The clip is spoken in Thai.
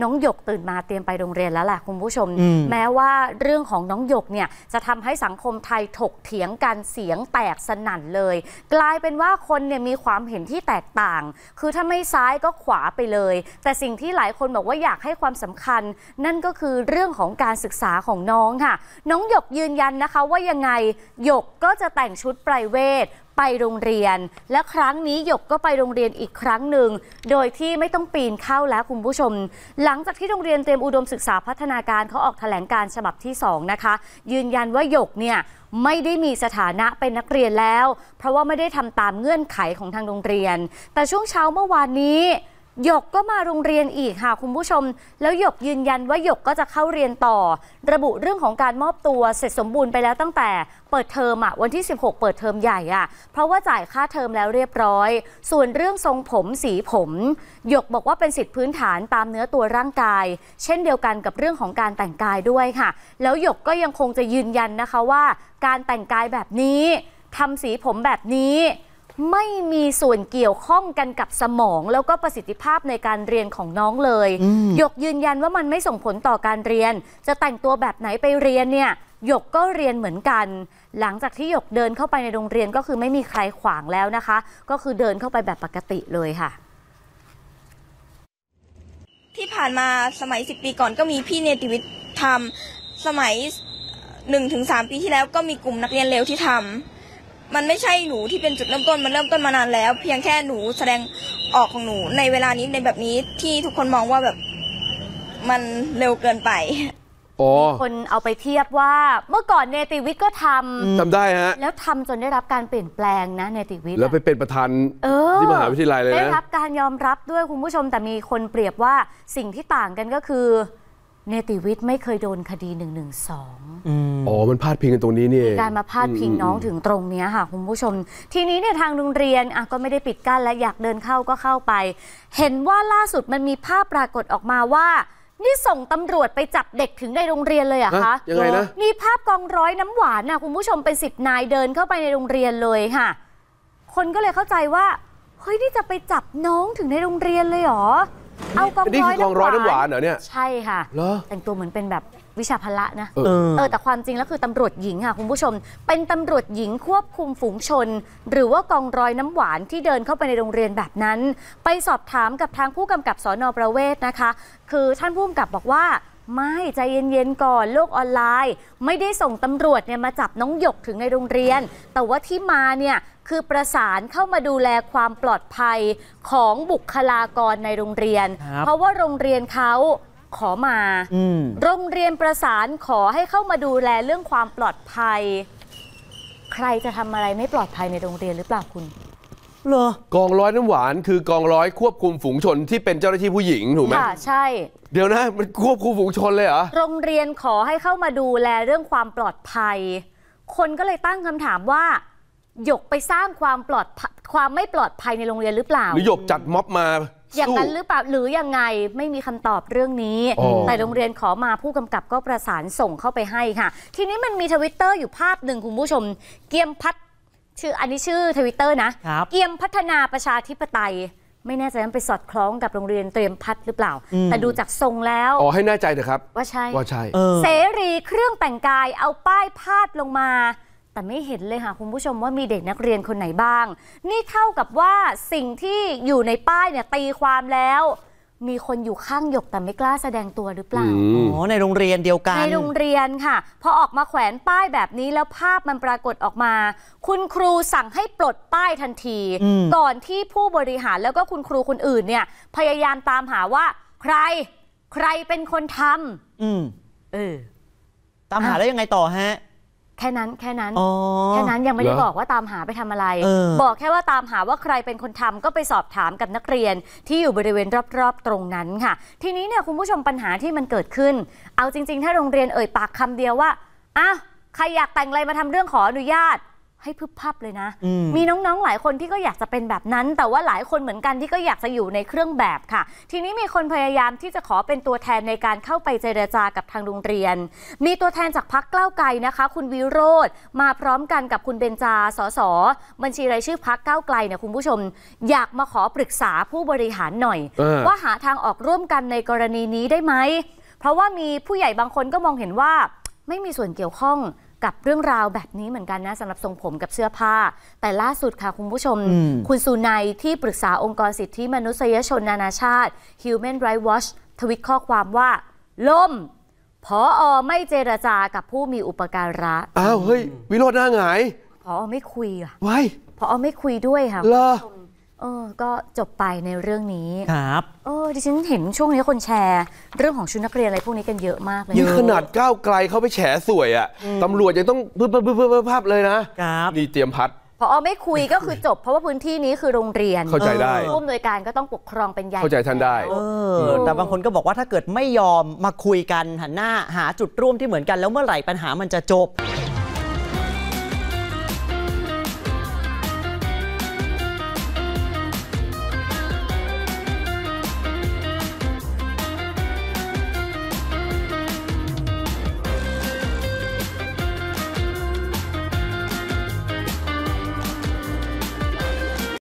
น้องหยกตื่นมาเตรียมไปโรงเรียนแล้วแหละคุณผู้ชม แม้ว่าเรื่องของน้องหยกเนี่ยจะทำให้สังคมไทยถกเถียงกันเสียงแตกสนั่นเลย กลายเป็นว่าคนเนี่ยมีความเห็นที่แตกต่าง คือถ้าไม่ซ้ายก็ขวาไปเลย แต่สิ่งที่หลายคนบอกว่าอยากให้ความสำคัญ นั่นก็คือเรื่องของการศึกษาของน้องค่ะน้องหยกยืนยันนะคะ ว่ายังไง หยกก็จะแต่งชุดไพรเวทไปโรงเรียน และครั้งนี้หยกก็ไปโรงเรียนอีกครั้งหนึ่งโดยที่ไม่ต้องปีนเข้าแล้วคุณผู้ชม หลังจากที่โรงเรียนเตรียมอุดมศึกษาพัฒนาการเขาออกแถลงการฉบับที่2นะคะยืนยันว่าหยกเนี่ยไม่ได้มีสถานะเป็นนักเรียนแล้ว เพราะว่าไม่ได้ทำตามเงื่อนไขของทางโรงเรียน แต่ช่วงเช้าเมื่อวานนี้หยกก็มาโรงเรียนอีกค่ะคุณผู้ชม แล้วหยกยืนยันว่าหยกก็จะเข้าเรียนต่อ ระบุเรื่องของการมอบตัวเสร็จสมบูรณ์ไปแล้วตั้งแต่เปิดเทอมอ่ะวันที่ 16 เปิดเทอมใหญ่อ่ะเพราะว่าจ่ายค่าเทอมแล้วเรียบร้อย ส่วนเรื่องทรงผมสีผมหยกบอกว่าเป็นสิทธิพื้นฐานตามเนื้อตัวร่างกาย เช่นเดียวกันกับเรื่องของการแต่งกายด้วยค่ะ แล้วหยกก็ยังคงจะยืนยันนะคะว่า การแต่งกายแบบนี้ทำสีผมแบบนี้ไม่มีส่วนเกี่ยวข้องกันกับสมองแล้วก็ประสิทธิภาพในการเรียนของน้องเลย หยกยืนยันว่ามันไม่ส่งผลต่อการเรียน จะแต่งตัวแบบไหนไปเรียนเนี่ยหยกก็เรียนเหมือนกัน หลังจากที่หยกเดินเข้าไปในโรงเรียนก็คือไม่มีใครขวางแล้วนะคะ ก็คือเดินเข้าไปแบบปกติเลยค่ะ ที่ผ่านมาสมัย 10ปีก่อนก็มีพี่เนติวิทย์ทำสมัย 1-3 ปีที่แล้วก็มีกลุ่มนักเรียนเลวที่ทำมันไม่ใช่หนูที่เป็นจุดเริ่มต้นมันเริ่มต้นมานานแล้วเพียงแค่หนูแสดงออกของหนูในเวลานี้ในแบบนี้ที่ทุกคนมองว่าแบบ มันเร็วเกินไปมีคนเอาไปเทียบว่า เมื่อก่อนเนติวิทย์ก็ทำทำได้ฮะแล้วทำจนได้รับการเปลี่ยนแปลงนะเนติวิทย์แล้วไปเป็นประธานที่มหาวิทยาลัยเลยนะได้รับการยอมรับด้วยคุณผู้ชมแต่มีคนเปรียบว่าสิ่งที่ต่างกันก็คือเนติวิทย์ไม่เคยโดนคดี1นึอ๋อ มันพาดพิงกันตรงนี้นี่มีการมาพาดพิงน้องถึงตรงนี้ค่ะ คุณผู้ชม ทีนี้เนี่ยทางโรงเรียนก็ไม่ได้ปิดกั้นและอยากเดินเข้าก็เข้าไป เห็นว่าล่าสุดมันมีภาพปรากฏออกมาว่า นี่ส่งตำรวจไปจับเด็กถึงในโรงเรียนเลยอะคะยังไงนะ มีภาพกองร้อยน้ำหวานนะคุณผู้ชมเป็นสิบนายเดินเข้าไปในโรงเรียนเลยค่ะ คนก็เลยเข้าใจว่าเฮ้ยนี่จะไปจับน้องถึงในโรงเรียนเลยเหรอเอากองนี่คือกองร้อยน้ำหวานเหรอเนี่ยใช่ค่ะแต่งตัวเหมือนเป็นแบบวิชาพละนะเออเออ แต่ความจริงแล้วคือตำรวจหญิงค่ะ คุณผู้ชม เป็นตำรวจหญิงควบคุมฝูงชน หรือว่ากองร้อยน้ำหวาน ที่เดินเข้าไปในโรงเรียนแบบนั้นไปสอบถามกับทางผู้กำกับสอนอประเวศนะคะ คือท่านผู้กำกับบอกว่าไม่ ใจเย็นๆก่อนโลกออนไลน์ ไม่ได้ส่งตำรวจเนี่ยมาจับน้องหยกถึงในโรงเรียน แต่ว่าที่มาเนี่ยคือประสานเข้ามาดูแลความปลอดภัยของบุคลากรในโรงเรียน เพราะว่าโรงเรียนเขาขอมาโรงเรียนประสานขอให้เข้ามาดูแลเรื่องความปลอดภัย ใครจะทำอะไรไม่ปลอดภัยในโรงเรียนหรือเปล่าคุณหรอกองร้อยน้ำหวานคือกองร้อยควบคุมฝูงชนที่เป็นเจ้าหน้าที่ผู้หญิงถูกไหมค่ะใช่เดี๋ยวนะมันควบคุมฝูงชนเลยเหรอโรงเรียนขอให้เข้ามาดูแลเรื่องความปลอดภัย คนก็เลยตั้งคำถามว่าหยกไปสร้างความปลอดความไม่ปลอดภัยในโรงเรียนหรือเปล่าหรือหยกจัดม็อบมา อย่างนั้นหรือเปล่าหรือยังไงไม่มีคำตอบเรื่องนี้แต่โรงเรียนขอมาผู้กำกับก็ประสานส่งเข้าไปให้ค่ะ ทีนี้มันมีทวิตเตอร์ อยู่ภาพหนึ่งคุณผู้ชมเกียมพัฒชื่ออันนี้ชื่อทวิตเตอร์นะเอียมพัฒนาประชาธิปไตย ไม่แน่ใจว่าไปสอดคล้องกับโรงเรียนเตรียมพัฒหรือเปล่าแต่ดูจากทรงแล้ว อ๋อ ให้แน่ใจเถอะครับ ว่าใช่ว่าใช่เสรีเครื่องแต่งกายเอาป้ายพาดลงมา แต่ไม่เห็นเลยค่ะคุณผู้ชมว่ามีเด็กนักเรียนคนไหนบ้าง นี่เท่ากับว่าสิ่งที่อยู่ในป้ายเนี่ยตีความแล้วมีคนอยู่ข้างหยกแต่ไม่กล้าแสดงตัวหรือเปล่า อ๋อ ในโรงเรียนเดียวกัน ในโรงเรียนค่ะพอออกมาแขวนป้ายแบบนี้ แล้วภาพมันปรากฏออกมา คุณครูสั่งให้ปลดป้ายทันทีก่อนที่ผู้บริหารแล้วก็คุณครูคนอื่นเนี่ย พยายามตามหาว่า ใคร ใครเป็นคนทำอืม เออ ตามหาแล้วยังไงต่อฮะแค่นั้นแค่นั้นแค่นั้นยังไม่ได้บอกว่าตามหาไปทำอะไรบอกแค่ว่าตามหาว่าใครเป็นคนทำก็ไปสอบถามกับนักเรียนที่อยู่บริเวณรอบๆตรงนั้น ค่ะ ทีนี้เนี่ยคุณผู้ชมปัญหาที่มันเกิดขึ้น เอาจริง ๆ ถ้าโรงเรียนเอ่ยปากคำเดียวว่าอ้าวใครอยากแต่งอะไรมาทำเรื่องขออนุญาตให้พึบพับเลยนะ มีน้องๆหลายคนที่ก็อยากจะเป็นแบบนั้น แต่ว่าหลายคนเหมือนกันที่ก็อยากจะอยู่ในเครื่องแบบค่ะ ทีนี้มีคนพยายามที่จะขอเป็นตัวแทนในการเข้าไปเจรจากับทางโรงเรียน มีตัวแทนจากพักเก้าไกลนะคะ คุณวิโรธมาพร้อมกันกับคุณเบญจาสสบัญชีรายชื่อพักเก้าไกลเนี่ยคุณผู้ชมอยากมาขอปรึกษาผู้บริหารหน่อยว่าหาทางออกร่วมกันในกรณีนี้ได้ไหมเพราะว่ามีผู้ใหญ่บางคนก็มองเห็นว่า ไม่มีส่วนเกี่ยวข้องกับเรื่องราวแบบนี้เหมือนกันนะสำหรับทรงผมกับเสื้อผ้า แต่ล่าสุดค่ะคุณผู้ชม คุณสุนัยที่ปรึกษาองค์กรสิทธิมนุษยชนนานาชาติ Human Rights Watch ทวิตข้อความว่า ล่มพออไม่เจรจากับผู้มีอุปการะอ้าว เฮ้ย วิโรจน์หน้าหงายพออไม่คุยอ่ะ ไว้พออไม่คุยด้วยค่ะ เหรอเออก็จบไปในเรื่องนี้ครับเออดิฉันเห็นช่วงนี้คนแชร์ เรื่องของชุดนักเรียนอะไรพวกนี้กันเยอะมากเลยยิ่ขนาดก้าวไกลเข้าไปแฉสวยอ่ะตำรวจยังต้องเพิ่มเพิ่มเพิ่มเพิ่มภาพเลยนะครับนี่เตรียมพัดพอไม่คุยก็คือจบเพราะว่าพื้นที่นี้คือโรงเรียนเข้าใจได้ผู้อำนวยการก็ต้องปกครองเป็นใหญ่เข้าใจท่านได้แต่บางคนก็บอกว่าถ้าเกิดไม่ยอมมาคุยกัน หันหน้าหาจุดร่วมที่เหมือนกันแล้วเมื่อไหร่ปัญหามันจะจบ